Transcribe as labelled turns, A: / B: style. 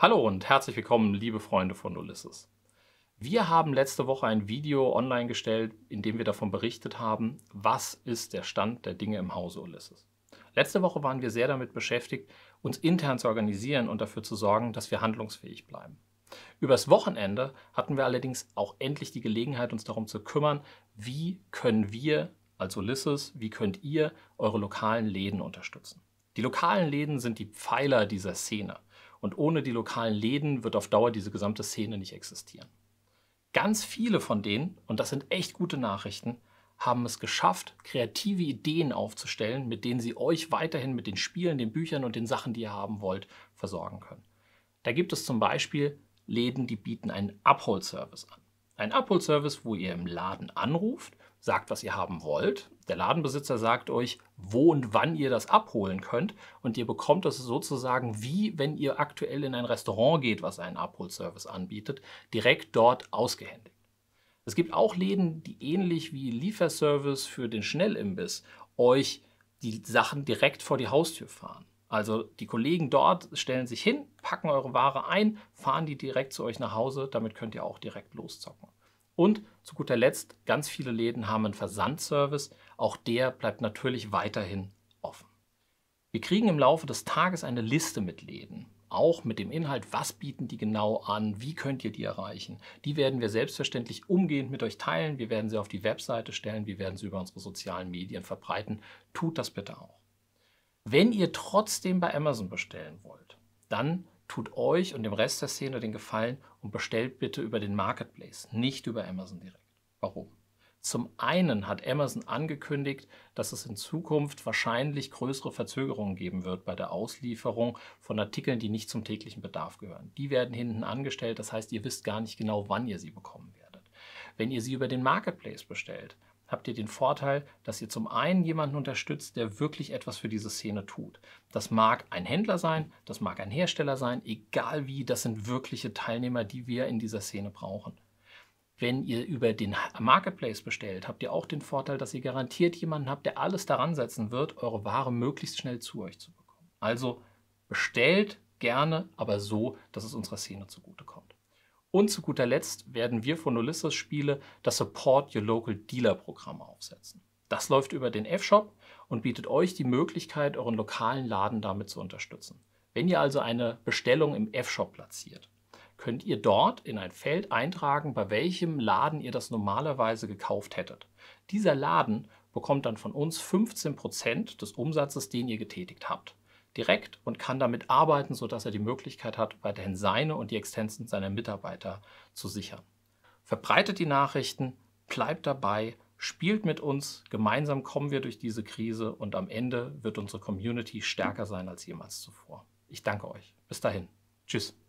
A: Hallo und herzlich willkommen, liebe Freunde von Ulysses. Wir haben letzte Woche ein Video online gestellt, in dem wir davon berichtet haben, was ist der Stand der Dinge im Hause Ulysses. Letzte Woche waren wir sehr damit beschäftigt, uns intern zu organisieren und dafür zu sorgen, dass wir handlungsfähig bleiben. Übers Wochenende hatten wir allerdings auch endlich die Gelegenheit, uns darum zu kümmern, wie können wir als Ulysses, wie könnt ihr eure lokalen Läden unterstützen. Die lokalen Läden sind die Pfeiler dieser Szene. Und ohne die lokalen Läden wird auf Dauer diese gesamte Szene nicht existieren. Ganz viele von denen, und das sind echt gute Nachrichten, haben es geschafft, kreative Ideen aufzustellen, mit denen sie euch weiterhin mit den Spielen, den Büchern und den Sachen, die ihr haben wollt, versorgen können. Da gibt es zum Beispiel Läden, die bieten einen Abholservice an. Ein Abholservice, wo ihr im Laden anruft sagt, was ihr haben wollt. Der Ladenbesitzer sagt euch, wo und wann ihr das abholen könnt. Und ihr bekommt es sozusagen wie wenn ihr aktuell in ein Restaurant geht, was einen Abholservice anbietet, direkt dort ausgehändigt. Es gibt auch Läden, die ähnlich wie Lieferservice für den Schnellimbiss euch die Sachen direkt vor die Haustür fahren. Also die Kollegen dort stellen sich hin, packen eure Ware ein, fahren die direkt zu euch nach Hause. Damit könnt ihr auch direkt loszocken. Und zu guter Letzt, ganz viele Läden haben einen Versandservice. Auch der bleibt natürlich weiterhin offen. Wir kriegen im Laufe des Tages eine Liste mit Läden. Auch mit dem Inhalt, was bieten die genau an, wie könnt ihr die erreichen. Die werden wir selbstverständlich umgehend mit euch teilen. Wir werden sie auf die Webseite stellen, wir werden sie über unsere sozialen Medien verbreiten. Tut das bitte auch. Wenn ihr trotzdem bei Amazon bestellen wollt, dann tut euch und dem Rest der Szene den Gefallen und bestellt bitte über den Marketplace, nicht über Amazon direkt. Warum? Zum einen hat Amazon angekündigt, dass es in Zukunft wahrscheinlich größere Verzögerungen geben wird bei der Auslieferung von Artikeln, die nicht zum täglichen Bedarf gehören. Die werden hinten angestellt, das heißt, ihr wisst gar nicht genau, wann ihr sie bekommen werdet. Wenn ihr sie über den Marketplace bestellt, habt ihr den Vorteil, dass ihr zum einen jemanden unterstützt, der wirklich etwas für diese Szene tut. Das mag ein Händler sein, das mag ein Hersteller sein, egal wie, das sind wirkliche Teilnehmer, die wir in dieser Szene brauchen. Wenn ihr über den Marketplace bestellt, habt ihr auch den Vorteil, dass ihr garantiert jemanden habt, der alles daran setzen wird, eure Ware möglichst schnell zu euch zu bekommen. Also bestellt gerne, aber so, dass es unserer Szene zugutekommt. Und zu guter Letzt werden wir von Ulysses Spiele das Support Your Local Dealer Programm aufsetzen. Das läuft über den F-Shop und bietet euch die Möglichkeit, euren lokalen Laden damit zu unterstützen. Wenn ihr also eine Bestellung im F-Shop platziert, könnt ihr dort in ein Feld eintragen, bei welchem Laden ihr das normalerweise gekauft hättet. Dieser Laden bekommt dann von uns 15% des Umsatzes, den ihr getätigt habt direkt und kann damit arbeiten, sodass er die Möglichkeit hat, weiterhin seine und die Extensen seiner Mitarbeiter zu sichern. Verbreitet die Nachrichten, bleibt dabei, spielt mit uns, gemeinsam kommen wir durch diese Krise und am Ende wird unsere Community stärker sein als jemals zuvor. Ich danke euch. Bis dahin. Tschüss.